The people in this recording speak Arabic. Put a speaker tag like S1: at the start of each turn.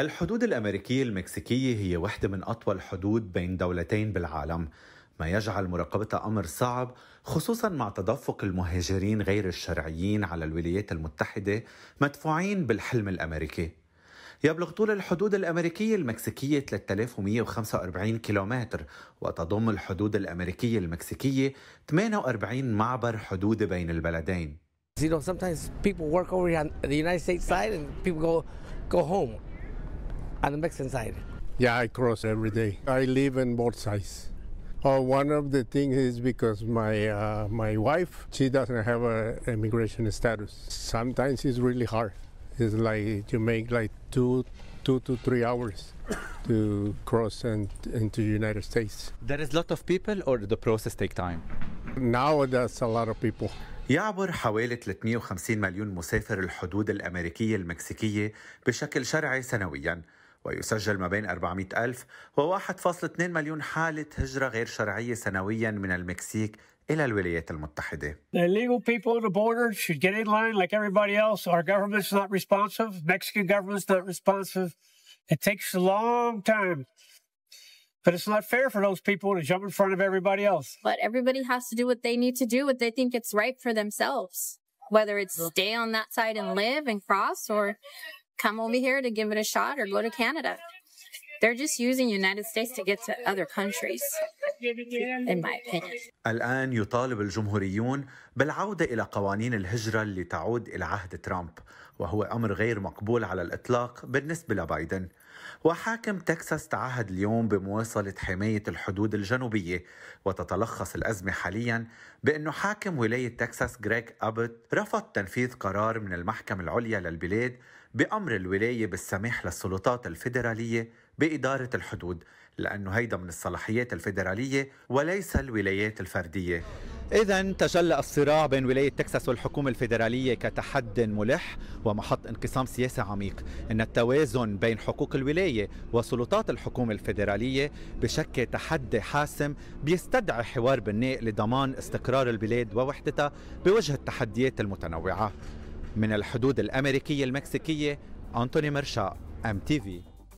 S1: الحدود الأمريكية المكسيكية هي واحدة من أطول الحدود بين دولتين بالعالم ما يجعل مراقبتها أمر صعب خصوصا مع تدفق المهاجرين غير الشرعيين على الولايات المتحدة مدفوعين بالحلم الأمريكي يبلغ طول الحدود الأمريكية المكسيكية 3145 كيلومتر وتضم الحدود الأمريكية المكسيكية 48 معبر حدود بين البلدين
S2: You know, sometimes people work over here on the United States side and people go, go home. on the Mexican side? Yeah, I cross every day. I live in both sides. Oh, one of the things is because my uh, my wife she doesn't have a immigration status. Sometimes it's really hard. It's like you make like two two to three hours to cross and into United States. There is a lot of people, or the process take time. Now that's a lot of people. يعبر حوالي
S1: 350 مليون مسافر الحدود الأمريكية المكسيكية بشكل شرعي سنوياً ويسجل ما بين 400 ألف و 1.2 مليون حالة هجرة غير شرعية سنويا من المكسيك إلى الولايات المتحدة.
S3: The illegal people at the border should get in line like everybody else. Our government's not responsive. Mexican government's not responsive. It takes a long time. But it's not fair for those people to jump in front of everybody else. But everybody has to do what they need to do, what they think it's right for themselves. Whether it's stay on that side and live and cross or come over here to give it a shot or go to Canada. They're just using United States to get to other countries.
S1: الآن يطالب الجمهوريون بالعودة إلى قوانين الهجرة اللي تعود إلى عهد ترامب وهو أمر غير مقبول على الإطلاق بالنسبة لبايدن وحاكم تكساس تعهد اليوم بمواصلة حماية الحدود الجنوبية وتتلخص الأزمة حاليا بأنه حاكم ولاية تكساس غريك أبت رفض تنفيذ قرار من المحكمة العليا للبلاد بأمر الولاية بالسماح للسلطات الفيدرالية بإدارة الحدود لأنه هيدا من الصلاحيات الفيدرالية وليس الولايات الفردية إذا تجلى الصراع بين ولاية تكساس والحكومة الفيدرالية كتحد ملح ومحط انقسام سياسي عميق إن التوازن بين حقوق الولاية وسلطات الحكومة الفيدرالية بشكل تحدي حاسم بيستدعي حوار بناء لضمان استقرار البلاد ووحدتها بوجه التحديات المتنوعة من الحدود الأمريكية المكسيكية أنتوني مرشا ام تي في